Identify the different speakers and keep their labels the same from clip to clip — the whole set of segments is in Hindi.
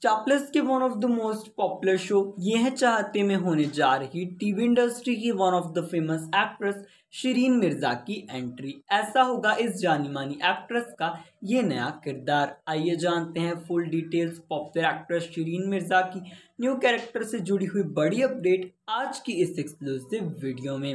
Speaker 1: स्टापलेस के one of the most popular show ये है चाहते में होने जा रही टीवी इंडस्ट्री की one of the famous actress Shireen Mirza की एंट्री ऐसा होगा इस जानी मानी एक्ट्रेस का ये नया किरदार आइए जानते हैं full details popular actress Shireen Mirza की न्यू कैरेक्टर से जुड़ी हुई बड़ी अपडेट आज की इस एक्सक्लूसिव वीडियो में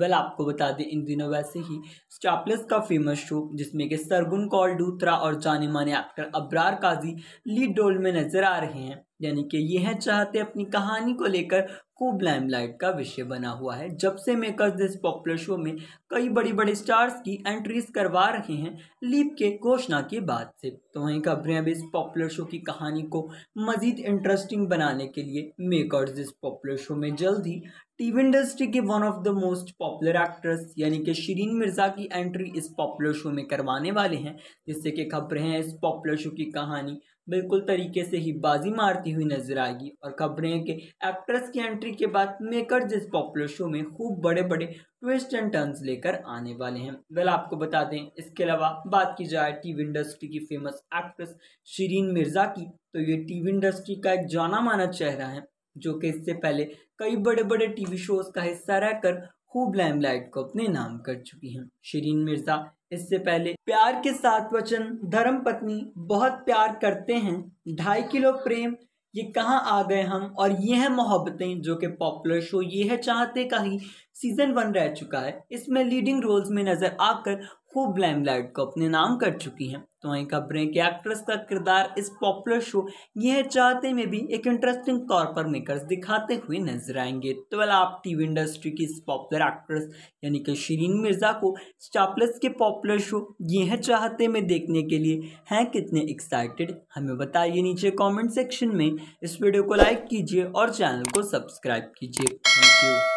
Speaker 1: वेल आपको बता दें इन दिनों वैसे ही स्टापलेस का फेमस शो जिसमें कि सरगुन कौल डूत्रा और जाने माने actor Abrar Kazi lead role में नजर आ रहे हैं यानी कि यह चाहते अपनी कहानी को लेकर खूब लाइमलाइट का विषय बना हुआ है जब से मेकर्स दिस पॉपुलर शो में कई बड़ी बड़े स्टार्स की एंट्रीज करवा रहे हैं लीप के घोषणा के बाद से तो वहीं खबरें अब इस पॉपुलर शो की कहानी को मजीद इंटरेस्टिंग बनाने के लिए मेकर्स दिस पॉपुलर शो में जल्द ही टीवी इंडस्ट्री के one of the most popular actress यानी कि शरीन मिर्ज़ा की एंट्री इस पॉपुलर शो में करवाने वाले हैं जिससे कि खबरें हैं इस पॉपुलर शो की कहानी बिल्कुल तरीके से ही बाजी मारती हुई नजर आएगी और खबरें हैं कि एक्ट्रेस की एंट्री के बाद मेकर जिस पॉपुलर शो में खूब बड़े बड़े ट्विस्ट एंड टर्न्स लेकर आने वाले हैं वेल आपको बता दें इसके अलावा बात की जाए टीवी इंडस्ट्री की फेमस एक्ट्रेस शरीन मिर्ज़ा की तो ये टीवी इंडस्ट्री का एक जाना माना चेहरा है जो कि इससे पहले कई बड़े बड़े टीवी शोज़ का हिस्सा रहकर खूब लाइमलाइट को अपने नाम कर चुकी हैं शरीन मिर्ज़ा इससे पहले प्यार के साथ वचन धर्म पत्नी बहुत प्यार करते हैं ढाई किलो प्रेम ये कहाँ आ गए हम और ये है मोहब्बतें जो कि पॉपुलर शो ये है चाहते का ही सीज़न वन रह चुका है इसमें लीडिंग रोल्स में नज़र आकर खूब लाइट को अपने नाम कर चुकी हैं तो वहीं खबरें कि एक्ट्रेस का किरदार इस पॉपुलर शो यह चाहते में भी एक इंटरेस्टिंग तौर पर मेकर्स दिखाते हुए नजर आएंगे तो वह आप टीवी इंडस्ट्री की इस पॉपुलर एक्ट्रेस यानी कि शरीन मिर्ज़ा को स्टापलेस के पॉपुलर शो यह चाहते में देखने के लिए हैं कितने एक्साइटेड हमें बताइए नीचे कॉमेंट सेक्शन में इस वीडियो को लाइक कीजिए और चैनल को सब्सक्राइब कीजिए थैंक यू